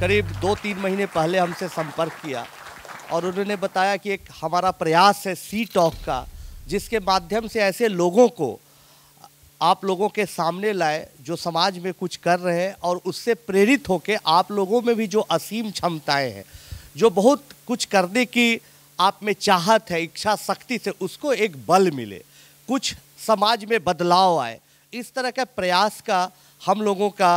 करीब दो तीन महीने पहले हमसे संपर्क किया और उन्होंने बताया कि एक हमारा प्रयास है सी टॉक का जिसके माध्यम से ऐसे लोगों को आप लोगों के सामने लाए जो समाज में कुछ कर रहे हैं और उससे प्रेरित होकर आप लोगों में भी जो असीम क्षमताएं हैं जो बहुत कुछ करने की आप में चाहत है इच्छा शक्ति से उसको एक बल मिले कुछ समाज में बदलाव आए इस तरह का प्रयास का हम लोगों का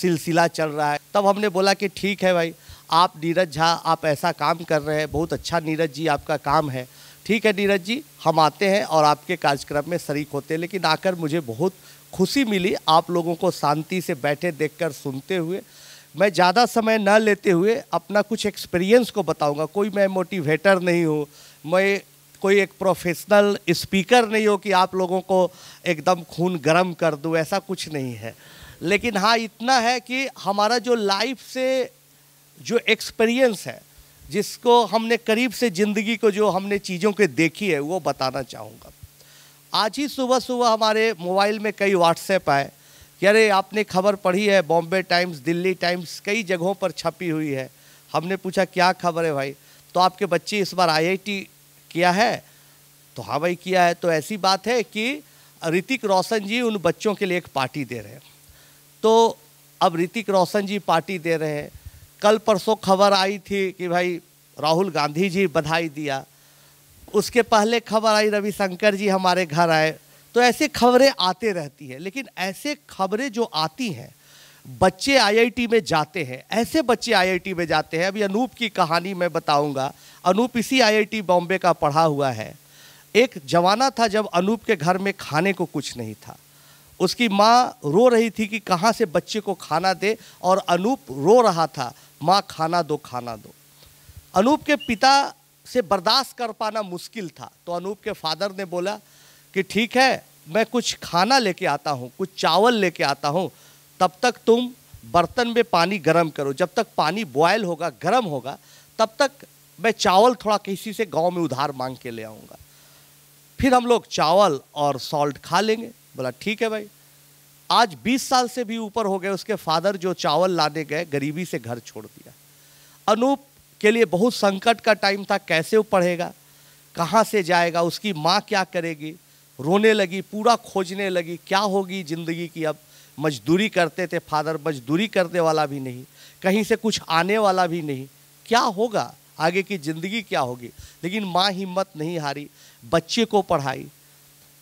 सिलसिला चल रहा है तब हमने बोला कि ठीक है भाई आप नीरज झा आप ऐसा काम कर रहे हैं बहुत अच्छा नीरज जी आपका काम है ठीक है नीरज जी हम आते हैं और आपके कार्यक्रम में शरीक होते हैं लेकिन आकर मुझे बहुत खुशी मिली आप लोगों को शांति से बैठे देखकर सुनते हुए मैं ज़्यादा समय न लेते हुए अपना कुछ एक्सपीरियंस को बताऊँगा कोई मैं मोटिवेटर नहीं हूँ मैं कोई एक प्रोफेशनल स्पीकर नहीं हो कि आप लोगों को एकदम खून गर्म कर दूँ ऐसा कुछ नहीं है लेकिन हाँ इतना है कि हमारा जो लाइफ से जो एक्सपीरियंस है जिसको हमने करीब से ज़िंदगी को जो हमने चीज़ों के देखी है वो बताना चाहूँगा आज ही सुबह सुबह हमारे मोबाइल में कई व्हाट्सएप आए कि अरे आपने खबर पढ़ी है बॉम्बे टाइम्स दिल्ली टाइम्स कई जगहों पर छपी हुई है हमने पूछा क्या खबर है भाई तो आपके बच्चे इस बार आईआईटी किया है तो हाँ भाई किया है तो ऐसी बात है कि ऋतिक रोशन जी उन बच्चों के लिए एक पार्टी दे रहे हैं तो अब ऋतिक रोशन जी पार्टी दे रहे हैं कल परसों खबर आई थी कि भाई राहुल गांधी जी बधाई दिया उसके पहले खबर आई रविशंकर जी हमारे घर आए तो ऐसे खबरें आते रहती हैं लेकिन ऐसे खबरें जो आती हैं बच्चे आईआईटी में जाते हैं ऐसे बच्चे आईआईटी में जाते हैं अभी अनूप की कहानी मैं बताऊंगा अनूप इसी आईआईटी बॉम्बे का पढ़ा हुआ है एक जमाना था जब अनूप के घर में खाने को कुछ नहीं था उसकी माँ रो रही थी कि कहाँ से बच्चे को खाना दे और अनूप रो रहा था माँ खाना दो खाना दो अनूप के पिता से बर्दाश्त कर पाना मुश्किल था तो अनूप के फादर ने बोला कि ठीक है मैं कुछ खाना लेके आता हूँ कुछ चावल लेके आता हूँ तब तक तुम बर्तन में पानी गर्म करो जब तक पानी बॉयल होगा गर्म होगा तब तक मैं चावल थोड़ा किसी से गांव में उधार मांग के ले आऊँगा फिर हम लोग चावल और सॉल्ट खा लेंगे बोला ठीक है भाई आज 20 साल से भी ऊपर हो गए उसके फादर जो चावल लाने गए गरीबी से घर छोड़ दिया अनूप के लिए बहुत संकट का टाइम था कैसे वो पढ़ेगा कहाँ से जाएगा उसकी माँ क्या करेगी रोने लगी पूरा खोजने लगी क्या होगी ज़िंदगी की अब मजदूरी करते थे फादर मजदूरी करने वाला भी नहीं कहीं से कुछ आने वाला भी नहीं क्या होगा आगे की ज़िंदगी क्या होगी लेकिन माँ हिम्मत नहीं हारी बच्चे को पढ़ाई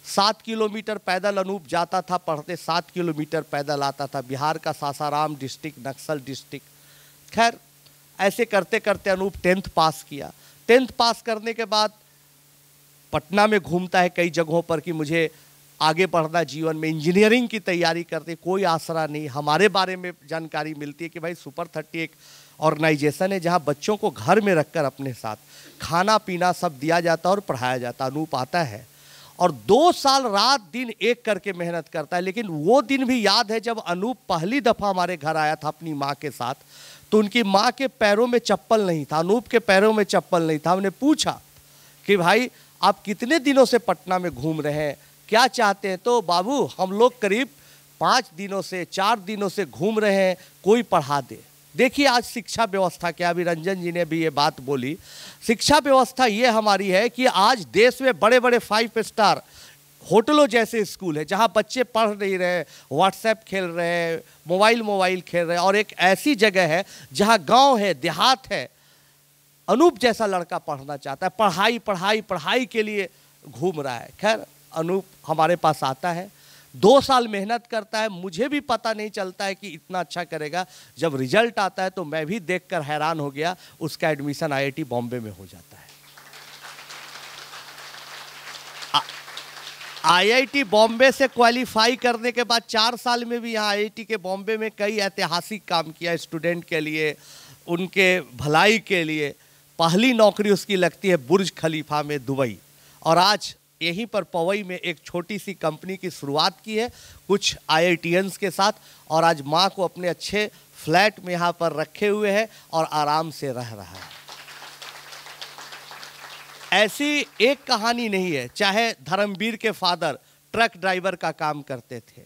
सात किलोमीटर पैदल अनूप जाता था पढ़ते सात किलोमीटर पैदल आता था बिहार का सासाराम डिस्ट्रिक्ट नक्सल डिस्ट्रिक्ट खैर ऐसे करते करते अनूप टेंथ पास किया टेंथ पास करने के बाद पटना में घूमता है कई जगहों पर कि मुझे आगे बढ़ना जीवन में इंजीनियरिंग की तैयारी करते कोई आसरा नहीं हमारे बारे में जानकारी मिलती है कि भाई सुपर थर्टी एक ऑर्गेनाइजेशन है जहाँ बच्चों को घर में रखकर अपने साथ खाना पीना सब दिया जाता और पढ़ाया जाता अनूप आता है और दो साल रात दिन एक करके मेहनत करता है लेकिन वो दिन भी याद है जब अनूप पहली दफ़ा हमारे घर आया था अपनी माँ के साथ तो उनकी माँ के पैरों में चप्पल नहीं था अनूप के पैरों में चप्पल नहीं था हमने पूछा कि भाई आप कितने दिनों से पटना में घूम रहे हैं क्या चाहते हैं तो बाबू हम लोग करीब पाँच दिनों से चार दिनों से घूम रहे हैं कोई पढ़ा दे देखिए आज शिक्षा व्यवस्था क्या अभी रंजन जी ने भी ये बात बोली शिक्षा व्यवस्था ये हमारी है कि आज देश में बड़े बड़े फाइव स्टार होटलों जैसे स्कूल है जहाँ बच्चे पढ़ नहीं रहे व्हाट्सएप खेल रहे हैं मोबाइल मोबाइल खेल रहे हैं और एक ऐसी जगह है जहाँ गांव है देहात है अनूप जैसा लड़का पढ़ना चाहता है पढ़ाई पढ़ाई पढ़ाई के लिए घूम रहा है खैर अनूप हमारे पास आता है दो साल मेहनत करता है मुझे भी पता नहीं चलता है कि इतना अच्छा करेगा जब रिजल्ट आता है तो मैं भी देखकर हैरान हो गया उसका एडमिशन आईआईटी बॉम्बे में हो जाता है आईआईटी बॉम्बे से क्वालिफाई करने के बाद चार साल में भी यहाँ आईआईटी के बॉम्बे में कई ऐतिहासिक काम किया स्टूडेंट के लिए उनके भलाई के लिए पहली नौकरी उसकी लगती है बुर्ज खलीफा में दुबई और आज यहीं पर पवई में एक छोटी सी कंपनी की शुरुआत की है कुछ आई के साथ और आज माँ को अपने अच्छे फ्लैट में यहाँ पर रखे हुए है और आराम से रह रहा है ऐसी एक कहानी नहीं है चाहे धर्मवीर के फादर ट्रक ड्राइवर का काम करते थे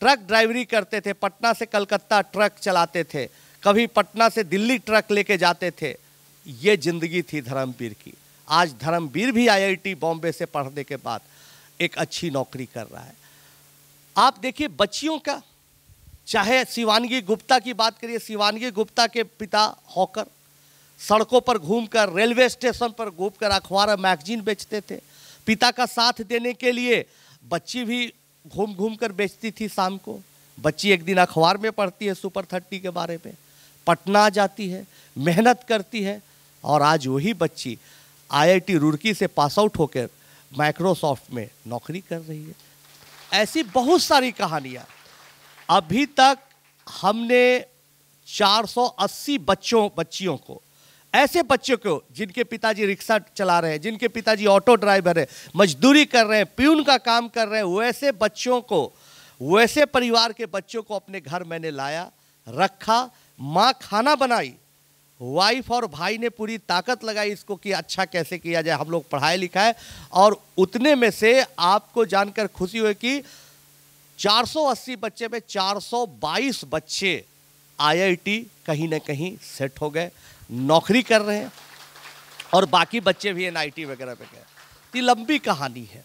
ट्रक ड्राइवरी करते थे पटना से कलकत्ता ट्रक चलाते थे कभी पटना से दिल्ली ट्रक लेके जाते थे ये जिंदगी थी धर्मवीर की आज धर्मवीर भी आईआईटी बॉम्बे से पढ़ने के बाद एक अच्छी नौकरी कर रहा है आप देखिए बच्चियों का चाहे शिवानगी गुप्ता की बात करिए शिवानगी गुप्ता के पिता हॉकर सड़कों पर घूमकर रेलवे स्टेशन पर घूमकर अखबार और मैगजीन बेचते थे पिता का साथ देने के लिए बच्ची भी घूम घूम कर बेचती थी शाम को बच्ची एक दिन अखबार में पढ़ती है सुपर थर्टी के बारे में पटना जाती है मेहनत करती है और आज वही बच्ची आईआईटी रुड़की से पास आउट होकर माइक्रोसॉफ्ट में नौकरी कर रही है ऐसी बहुत सारी कहानियाँ अभी तक हमने 480 बच्चों बच्चियों को ऐसे बच्चों को जिनके पिताजी रिक्शा चला रहे हैं जिनके पिताजी ऑटो ड्राइवर है मजदूरी कर रहे हैं प्यून का काम कर रहे हैं वैसे बच्चों को वैसे परिवार के बच्चों को अपने घर मैंने लाया रखा माँ खाना बनाई वाइफ और भाई ने पूरी ताकत लगाई इसको कि अच्छा कैसे किया जाए हम लोग पढ़ाए लिखा है और उतने में से आपको जानकर खुशी हुई कि 480 बच्चे में 422 बच्चे आईआईटी कहीं ना कहीं सेट हो गए नौकरी कर रहे हैं और बाकी बच्चे भी एनआईटी वगैरह पे गए ये लंबी कहानी है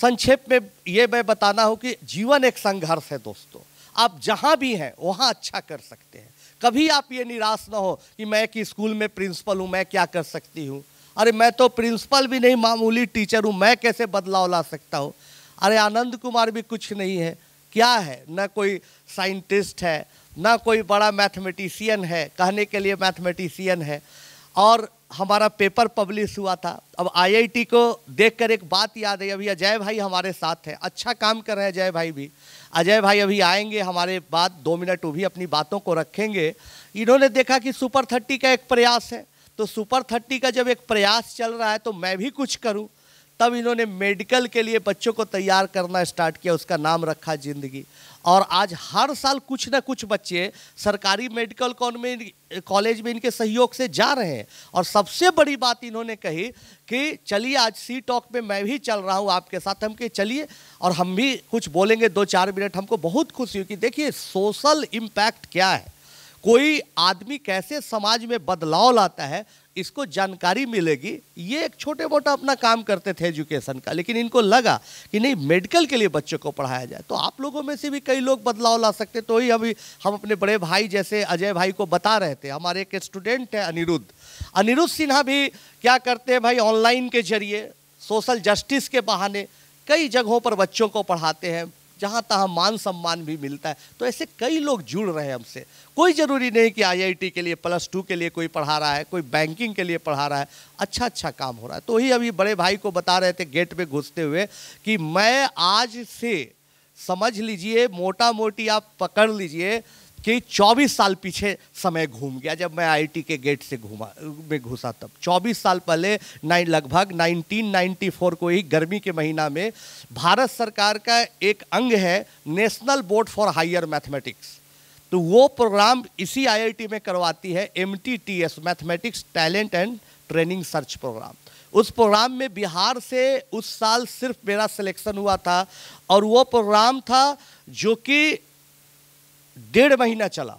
संक्षेप में ये मैं बताना हूँ कि जीवन एक संघर्ष है दोस्तों आप जहाँ भी हैं वहाँ अच्छा कर सकते हैं कभी आप ये निराश ना हो कि मैं कि स्कूल में प्रिंसिपल हूँ मैं क्या कर सकती हूँ अरे मैं तो प्रिंसिपल भी नहीं मामूली टीचर हूँ मैं कैसे बदलाव ला सकता हूँ अरे आनंद कुमार भी कुछ नहीं है क्या है ना कोई साइंटिस्ट है ना कोई बड़ा मैथमेटिशियन है कहने के लिए मैथमेटिशियन है और हमारा पेपर पब्लिश हुआ था अब आईआईटी को देखकर एक बात याद है अभी अजय भाई हमारे साथ हैं अच्छा काम कर रहे हैं अजय भाई भी अजय भाई अभी आएंगे हमारे बाद दो मिनट वो भी अपनी बातों को रखेंगे इन्होंने देखा कि सुपर थर्टी का एक प्रयास है तो सुपर थर्टी का जब एक प्रयास चल रहा है तो मैं भी कुछ करूँ तब इन्होंने मेडिकल के लिए बच्चों को तैयार करना स्टार्ट किया उसका नाम रखा जिंदगी और आज हर साल कुछ ना कुछ बच्चे सरकारी मेडिकल कॉलेज में इनके सहयोग से जा रहे हैं और सबसे बड़ी बात इन्होंने कही कि चलिए आज सी टॉक में मैं भी चल रहा हूँ आपके साथ हम के चलिए और हम भी कुछ बोलेंगे दो चार मिनट हमको बहुत खुशी हुई कि देखिए सोशल इम्पैक्ट क्या है कोई आदमी कैसे समाज में बदलाव लाता है इसको जानकारी मिलेगी ये एक छोटे मोटा अपना काम करते थे एजुकेशन का लेकिन इनको लगा कि नहीं मेडिकल के लिए बच्चों को पढ़ाया जाए तो आप लोगों में से भी कई लोग बदलाव ला सकते तो ही अभी हम अपने बड़े भाई जैसे अजय भाई को बता रहे थे हमारे एक स्टूडेंट है अनिरुद्ध अनिरुद्ध सिन्हा भी क्या करते हैं भाई ऑनलाइन के जरिए सोशल जस्टिस के बहाने कई जगहों पर बच्चों को पढ़ाते हैं जहाँ तहाँ मान सम्मान भी मिलता है तो ऐसे कई लोग जुड़ रहे हैं हमसे कोई ज़रूरी नहीं कि आईआईटी के लिए प्लस टू के लिए कोई पढ़ा रहा है कोई बैंकिंग के लिए पढ़ा रहा है अच्छा अच्छा काम हो रहा है तो ही अभी बड़े भाई को बता रहे थे गेट पर घुसते हुए कि मैं आज से समझ लीजिए मोटा मोटी आप पकड़ लीजिए कि 24 साल पीछे समय घूम गया जब मैं आईटी के गेट से घूमा में घुसा तब 24 साल पहले नाइन लगभग 1994 को ही गर्मी के महीना में भारत सरकार का एक अंग है national board for higher mathematics तो वो प्रोग्राम इसी आईआईटी में करवाती है M mathematics talent and training search program उस प्रोग्राम में बिहार से उस साल सिर्फ मेरा सिलेक्शन हुआ था और वो प्रोग्राम था जो कि डेढ़ महीना चला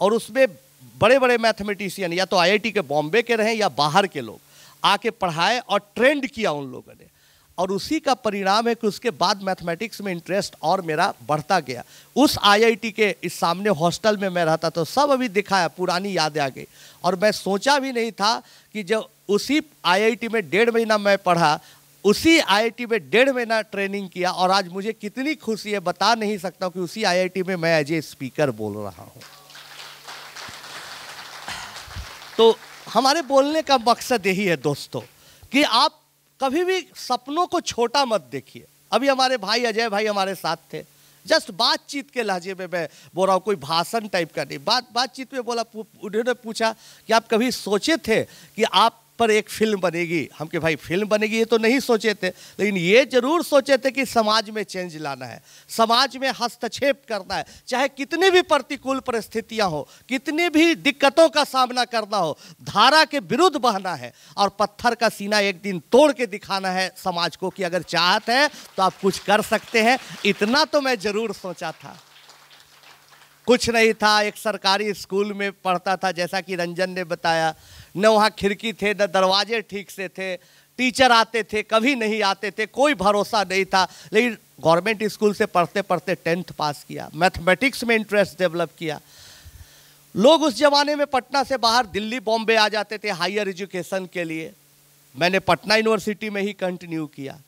और उसमें बड़े बड़े मैथमेटिशियन या तो आईआईटी के बॉम्बे के रहे या बाहर के लोग आके पढ़ाए और ट्रेंड किया उन लोगों ने और उसी का परिणाम है कि उसके बाद मैथमेटिक्स में इंटरेस्ट और मेरा बढ़ता गया उस आईआईटी के इस सामने हॉस्टल में मैं रहता था सब अभी दिखाया पुरानी यादें आ गई और मैं सोचा भी नहीं था कि जब उसी आईआईटी में डेढ़ महीना मैं पढ़ा उसी आईआईटी में डेढ़ महीना ट्रेनिंग किया और आज मुझे कितनी खुशी है बता नहीं सकता कि उसी आईआईटी में मैं एज ए स्पीकर बोल रहा हूं तो हमारे बोलने का मकसद यही है दोस्तों कि आप कभी भी सपनों को छोटा मत देखिए अभी हमारे भाई अजय भाई हमारे साथ थे जस्ट बातचीत के लहजे में मैं बोल रहा हूँ कोई भाषण टाइप का नहीं बात बातचीत में बोला उन्होंने पूछा कि आप कभी सोचे थे कि आप पर एक फिल्म बनेगी हम के भाई फिल्म बनेगी ये तो नहीं सोचे थे लेकिन ये जरूर सोचे थे कि समाज में चेंज लाना है समाज में हस्तक्षेप करना है चाहे कितनी भी प्रतिकूल परिस्थितियां हो कितनी भी दिक्कतों का सामना करना हो धारा के विरुद्ध बहना है और पत्थर का सीना एक दिन तोड़ के दिखाना है समाज को कि अगर चाहत है तो आप कुछ कर सकते हैं इतना तो मैं ज़रूर सोचा था कुछ नहीं था एक सरकारी स्कूल में पढ़ता था जैसा कि रंजन ने बताया न वहाँ खिड़की थे न दरवाजे ठीक से थे टीचर आते थे कभी नहीं आते थे कोई भरोसा नहीं था लेकिन गवर्नमेंट स्कूल से पढ़ते पढ़ते टेंथ पास किया मैथमेटिक्स में इंटरेस्ट डेवलप किया लोग उस ज़माने में पटना से बाहर दिल्ली बॉम्बे आ जाते थे हायर एजुकेशन के लिए मैंने पटना यूनिवर्सिटी में ही कंटिन्यू किया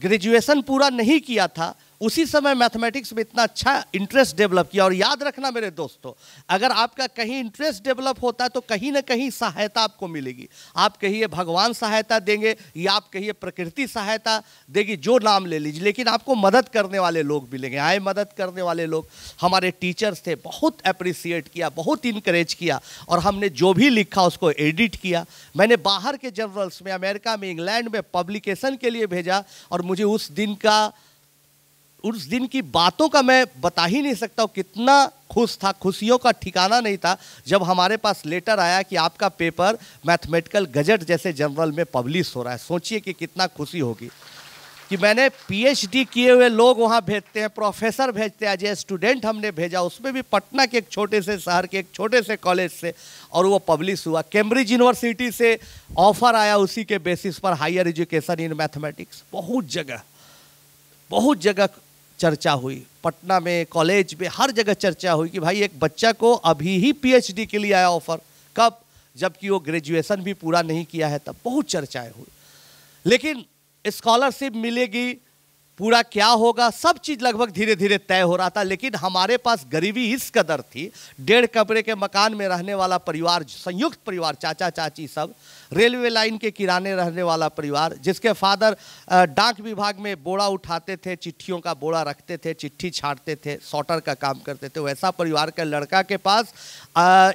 ग्रेजुएशन पूरा नहीं किया था उसी समय मैथमेटिक्स में इतना अच्छा इंटरेस्ट डेवलप किया और याद रखना मेरे दोस्तों अगर आपका कहीं इंटरेस्ट डेवलप होता है तो कहीं ना कहीं सहायता आपको मिलेगी आप कहिए भगवान सहायता देंगे या आप कहिए प्रकृति सहायता देगी जो नाम ले लीजिए लेकिन आपको मदद करने वाले लोग मिलेंगे आए मदद करने वाले लोग हमारे टीचर्स थे बहुत अप्रिसिएट किया बहुत इनक्रेज किया और हमने जो भी लिखा उसको एडिट किया मैंने बाहर के जर्नल्स में अमेरिका में इंग्लैंड में पब्लिकेशन के लिए भेजा और मुझे उस दिन का उस दिन की बातों का मैं बता ही नहीं सकता हूँ कितना खुश था खुशियों का ठिकाना नहीं था जब हमारे पास लेटर आया कि आपका पेपर मैथमेटिकल गजट जैसे जर्नल में पब्लिश हो रहा है सोचिए कि कितना खुशी होगी कि मैंने पीएचडी किए हुए लोग वहाँ भेजते हैं प्रोफेसर भेजते हैं एज स्टूडेंट हमने भेजा उसमें भी पटना के एक छोटे से शहर के एक छोटे से कॉलेज से और वो पब्लिश हुआ कैम्ब्रिज यूनिवर्सिटी से ऑफर आया उसी के बेसिस पर हायर एजुकेशन इन मैथमेटिक्स बहुत जगह बहुत जगह चर्चा हुई पटना में कॉलेज में हर जगह चर्चा हुई कि भाई एक बच्चा को अभी ही पीएचडी के लिए आया ऑफर कब जबकि वो ग्रेजुएशन भी पूरा नहीं किया है तब बहुत चर्चाएं हुई लेकिन स्कॉलरशिप मिलेगी पूरा क्या होगा सब चीज़ लगभग धीरे धीरे तय हो रहा था लेकिन हमारे पास गरीबी इस कदर थी डेढ़ कमरे के मकान में रहने वाला परिवार संयुक्त परिवार चाचा चाची सब रेलवे लाइन के किराने रहने वाला परिवार जिसके फादर डाक विभाग में बोड़ा उठाते थे चिट्ठियों का बोड़ा रखते थे चिट्ठी छाटते थे सॉटर का काम करते थे वैसा परिवार का लड़का के पास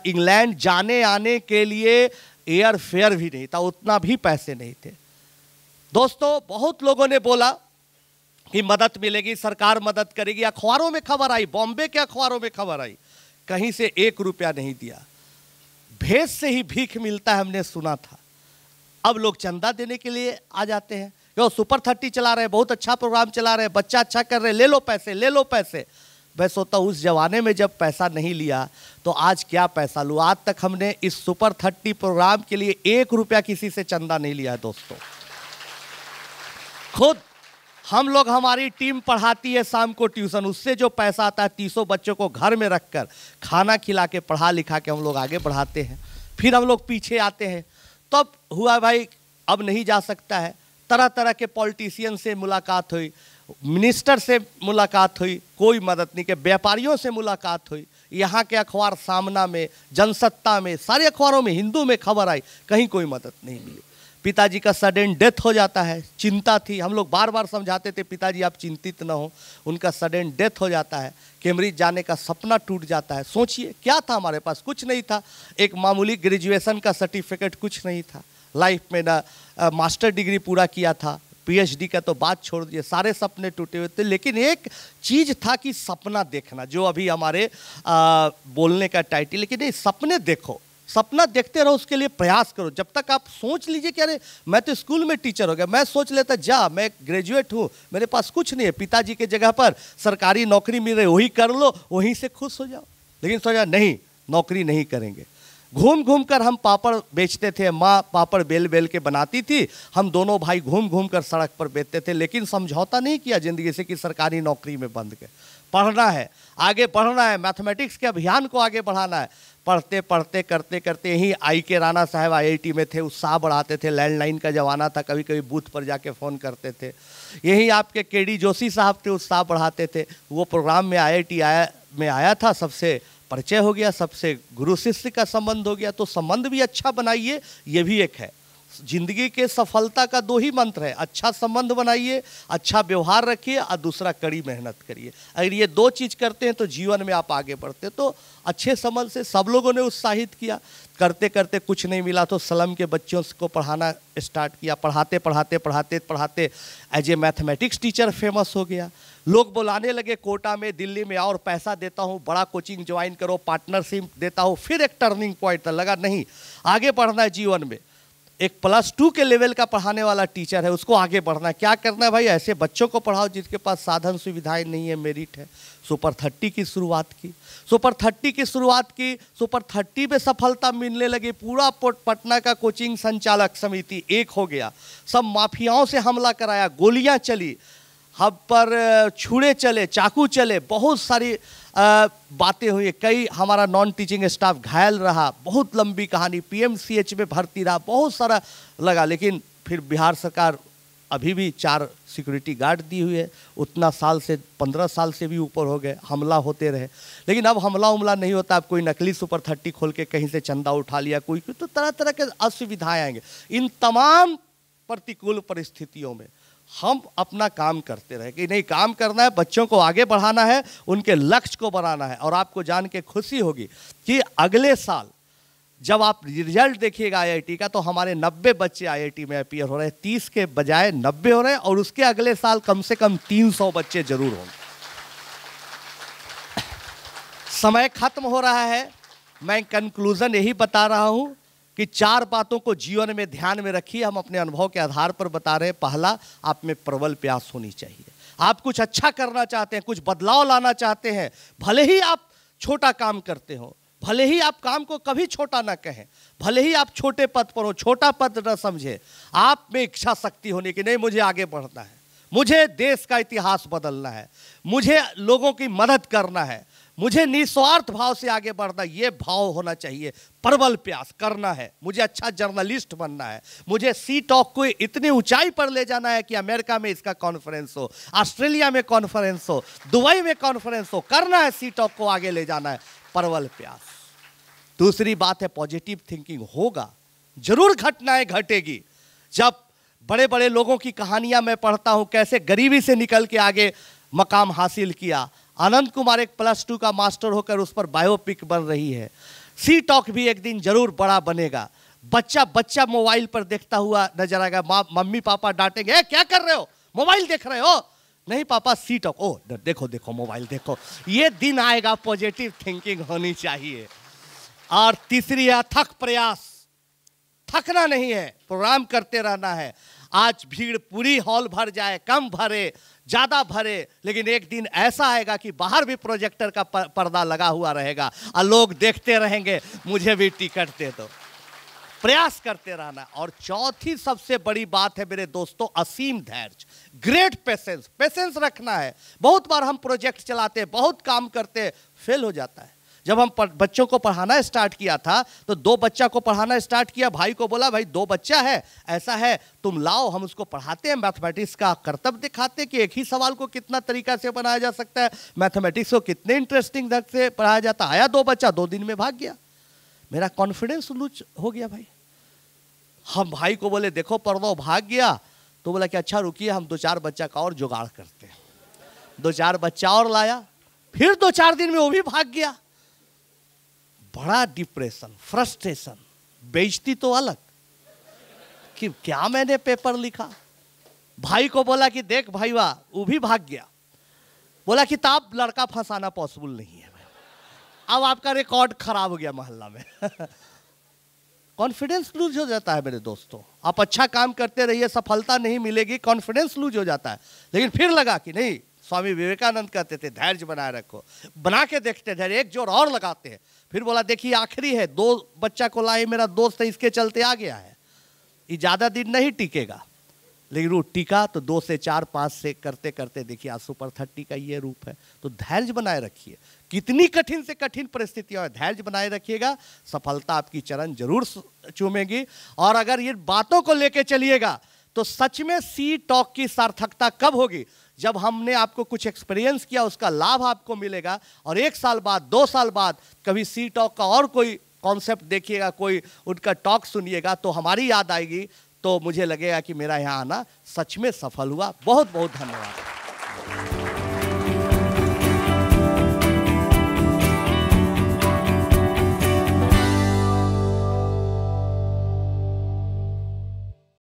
इंग्लैंड जाने आने के लिए एयर फेयर भी नहीं था उतना भी पैसे नहीं थे दोस्तों बहुत लोगों ने बोला कि मदद मिलेगी सरकार मदद करेगी अखबारों में खबर आई बॉम्बे के अखबारों में खबर आई कहीं से एक रुपया नहीं दिया भेज से ही भीख मिलता है हमने सुना था अब लोग चंदा देने के लिए आ जाते हैं यो सुपर थर्टी चला रहे हैं बहुत अच्छा प्रोग्राम चला रहे हैं बच्चा अच्छा कर रहे हैं ले लो पैसे ले लो पैसे मैं सोता हूँ उस जमाने में जब पैसा नहीं लिया तो आज क्या पैसा लूँ आज तक हमने इस सुपर थर्टी प्रोग्राम के लिए एक रुपया किसी से चंदा नहीं लिया है दोस्तों खुद हम लोग हमारी टीम पढ़ाती है शाम को ट्यूशन उससे जो पैसा आता है तीसों बच्चों को घर में रखकर खाना खिला के पढ़ा लिखा के हम लोग आगे बढ़ाते हैं फिर हम लोग पीछे आते हैं तो हुआ भाई अब नहीं जा सकता है तरह तरह के पॉलिटिशियन से मुलाकात हुई मिनिस्टर से मुलाकात हुई कोई मदद नहीं के व्यापारियों से मुलाकात हुई यहाँ के अखबार सामना में जनसत्ता में सारे अखबारों में हिंदू में खबर आई कहीं कोई मदद नहीं मिली पिताजी का सडन डेथ हो जाता है चिंता थी हम लोग बार बार समझाते थे पिताजी आप चिंतित ना हो उनका सडन डेथ हो जाता है कैम्ब्रिज जाने का सपना टूट जाता है सोचिए क्या था हमारे पास कुछ नहीं था एक मामूली ग्रेजुएशन का सर्टिफिकेट कुछ नहीं था लाइफ में ना मास्टर डिग्री पूरा किया था पीएचडी का तो बात छोड़ दिए सारे सपने टूटे हुए थे लेकिन एक चीज़ था कि सपना देखना जो अभी हमारे आ, बोलने का टाइटल लेकिन नहीं सपने देखो सपना देखते रहो उसके लिए प्रयास करो जब तक आप सोच लीजिए कि अरे मैं तो स्कूल में टीचर हो गया मैं सोच लेता जा मैं ग्रेजुएट हूँ मेरे पास कुछ नहीं है पिताजी के जगह पर सरकारी नौकरी मिल रही वही कर लो वहीं से खुश हो जाओ लेकिन सोचा नहीं नौकरी नहीं करेंगे घूम घूम कर हम पापड़ बेचते थे माँ पापड़ बेल बेल के बनाती थी हम दोनों भाई घूम घूम कर सड़क पर बेचते थे लेकिन समझौता नहीं किया ज़िंदगी से कि सरकारी नौकरी में बंद के पढ़ना है आगे बढ़ना है मैथमेटिक्स के अभियान को आगे बढ़ाना है पढ़ते पढ़ते करते करते ही आई के राणा साहब आईआईटी में थे उत्साह बढ़ाते थे लैंडलाइन का ज़माना था कभी कभी बूथ पर जाके फ़ोन करते थे यही आपके के डी जोशी साहब थे उत्साह बढ़ाते थे वो प्रोग्राम में आई आया में आया था सबसे परिचय हो गया सबसे गुरु शिष्य का संबंध हो गया तो संबंध भी अच्छा बनाइए ये भी एक है जिंदगी के सफलता का दो ही मंत्र है अच्छा संबंध बनाइए अच्छा व्यवहार रखिए और दूसरा कड़ी मेहनत करिए अगर ये दो चीज़ करते हैं तो जीवन में आप आगे बढ़ते तो अच्छे संबंध से सब लोगों ने उत्साहित किया करते करते कुछ नहीं मिला तो सलम के बच्चों को पढ़ाना स्टार्ट किया पढ़ाते पढ़ाते पढ़ाते पढ़ाते as a mathematics teacher famous हो गया लोग बुलाने लगे कोटा में दिल्ली में और पैसा देता हूँ बड़ा कोचिंग ज्वाइन करो पार्टनरशिप देता हूँ फिर एक टर्निंग पॉइंट था लगा नहीं आगे बढ़ना है जीवन में एक प्लस टू के लेवल का पढ़ाने वाला टीचर है उसको आगे बढ़ना है क्या करना है भाई ऐसे बच्चों को पढ़ाओ जिसके पास साधन सुविधाएं नहीं है मेरिट है सुपर थर्टी की शुरुआत की सुपर थर्टी की शुरुआत की सुपर थर्टी में सफलता मिलने लगी पूरा पटना का कोचिंग संचालक समिति एक हो गया सब माफियाओं से हमला कराया गोलियां चली हम पर छुड़े चले चाकू चले बहुत सारी बातें हुई कई हमारा नॉन टीचिंग स्टाफ घायल रहा बहुत लंबी कहानी पीएमसीएच में भर्ती रहा बहुत सारा लगा लेकिन फिर बिहार सरकार अभी भी चार सिक्योरिटी गार्ड दी हुई है उतना साल से पंद्रह साल से भी ऊपर हो गए हमला होते रहे लेकिन अब हमला उमला नहीं होता अब कोई नकली सुपर थर्टी खोल के कहीं से चंदा उठा लिया कोई तो तरह तरह के असुविधाएँ आएंगे इन तमाम प्रतिकूल परिस्थितियों में हम अपना काम करते रहे कि नहीं काम करना है बच्चों को आगे बढ़ाना है उनके लक्ष्य को बनाना है और आपको जान के खुशी होगी कि अगले साल जब आप रिजल्ट देखिएगा आईआईटी का तो हमारे 90 बच्चे आईआईटी में अपीयर हो रहे हैं तीस के बजाय 90 हो रहे हैं और उसके अगले साल कम से कम 300 बच्चे जरूर होंगे समय खत्म हो रहा है मैं कंक्लूज़न यही बता रहा हूँ कि चार बातों को जीवन में ध्यान में रखिए हम अपने अनुभव के आधार पर बता रहे हैं पहला आप में प्रबल प्यास होनी चाहिए आप कुछ अच्छा करना चाहते हैं कुछ बदलाव लाना चाहते हैं भले ही आप छोटा काम करते हो भले ही आप काम को कभी छोटा ना कहें भले ही आप छोटे पद पर हो छोटा पद ना समझें आप में इच्छा शक्ति होने की नहीं मुझे आगे बढ़ना है मुझे देश का इतिहास बदलना है मुझे लोगों की मदद करना है मुझे निस्वार्थ भाव से आगे बढ़ना यह भाव होना चाहिए प्रबल प्यास करना है मुझे अच्छा जर्नलिस्ट बनना है मुझे सी टॉक को इतनी ऊंचाई पर ले जाना है कि अमेरिका में इसका कॉन्फ्रेंस हो ऑस्ट्रेलिया में कॉन्फ्रेंस हो दुबई में कॉन्फ्रेंस हो करना है सी टॉक को आगे ले जाना है प्रबल प्यास दूसरी बात है पॉजिटिव थिंकिंग होगा जरूर घटनाएं घटेगी जब बड़े बड़े लोगों की कहानियां मैं पढ़ता हूं कैसे गरीबी से निकल के आगे मकाम हासिल किया आनंद कुमार एक प्लस टू का मास्टर होकर उस पर बायोपिक बन रही है सी टॉक भी एक दिन जरूर बड़ा बनेगा बच्चा बच्चा मोबाइल पर देखता हुआ नजर आएगा मम्मी पापा डांटेंगे क्या कर रहे हो मोबाइल देख रहे हो नहीं पापा सी टॉक ओ देखो देखो मोबाइल देखो ये दिन आएगा पॉजिटिव थिंकिंग होनी चाहिए और तीसरी है थक प्रयास थकना नहीं है प्रोग्राम करते रहना है आज भीड़ पूरी हॉल भर जाए कम भरे ज़्यादा भरे लेकिन एक दिन ऐसा आएगा कि बाहर भी प्रोजेक्टर का पर्दा लगा हुआ रहेगा और लोग देखते रहेंगे मुझे भी टिकट दे दो प्रयास करते रहना और चौथी सबसे बड़ी बात है मेरे दोस्तों असीम धैर्य ग्रेट पेशेंस पेशेंस रखना है बहुत बार हम प्रोजेक्ट चलाते हैं बहुत काम करते हैं फेल हो जाता है जब हम बच्चों को पढ़ाना स्टार्ट किया था तो दो बच्चा को पढ़ाना स्टार्ट किया भाई को बोला भाई दो बच्चा है ऐसा है तुम लाओ हम उसको पढ़ाते हैं मैथमेटिक्स का कर्तव्य दिखाते कि एक ही सवाल को कितना तरीका से बनाया जा सकता है मैथमेटिक्स को कितने इंटरेस्टिंग ढंग से पढ़ाया जाता आया दो बच्चा दो दिन में भाग गया मेरा कॉन्फिडेंस लूज हो गया भाई हम भाई को बोले देखो पढ़ भाग गया तो बोला कि अच्छा रुकिए हम दो चार बच्चा का और जुगाड़ करते हैं दो चार बच्चा और लाया फिर दो चार दिन में वो भी भाग गया बड़ा डिप्रेशन फ्रस्ट्रेशन बेचती तो अलग कि क्या मैंने पेपर लिखा भाई को बोला कि देख भाई वाह वो भी भाग गया बोला कि ताब लड़का फंसाना पॉसिबल नहीं है अब आपका रिकॉर्ड खराब हो गया मोहल्ला में कॉन्फिडेंस लूज हो जाता है मेरे दोस्तों आप अच्छा काम करते रहिए सफलता नहीं मिलेगी कॉन्फिडेंस लूज हो जाता है लेकिन फिर लगा कि नहीं स्वामी विवेकानंद कहते थे धैर्य बनाए रखो बना के देखते धैर्य एक जोर और लगाते हैं फिर बोला देखिए आखिरी है दो बच्चा को लाए मेरा दोस्त है इसके चलते आ गया है ये ज़्यादा दिन नहीं टिकेगा लेकिन वो टिका तो दो से चार पाँच से करते करते देखिए आज सुपर थर्टी का ये रूप है तो धैर्य बनाए रखिए कितनी कठिन से कठिन परिस्थितियाँ धैर्य बनाए रखिएगा सफलता आपकी चरण जरूर चूमेगी और अगर ये बातों को लेके चलिएगा तो सच में सी टॉक की सार्थकता कब होगी जब हमने आपको कुछ एक्सपीरियंस किया उसका लाभ आपको मिलेगा और एक साल बाद दो साल बाद कभी सी टॉक का और कोई कॉन्सेप्ट देखिएगा कोई उनका टॉक सुनिएगा तो हमारी याद आएगी तो मुझे लगेगा कि मेरा यहाँ आना सच में सफल हुआ बहुत बहुत धन्यवाद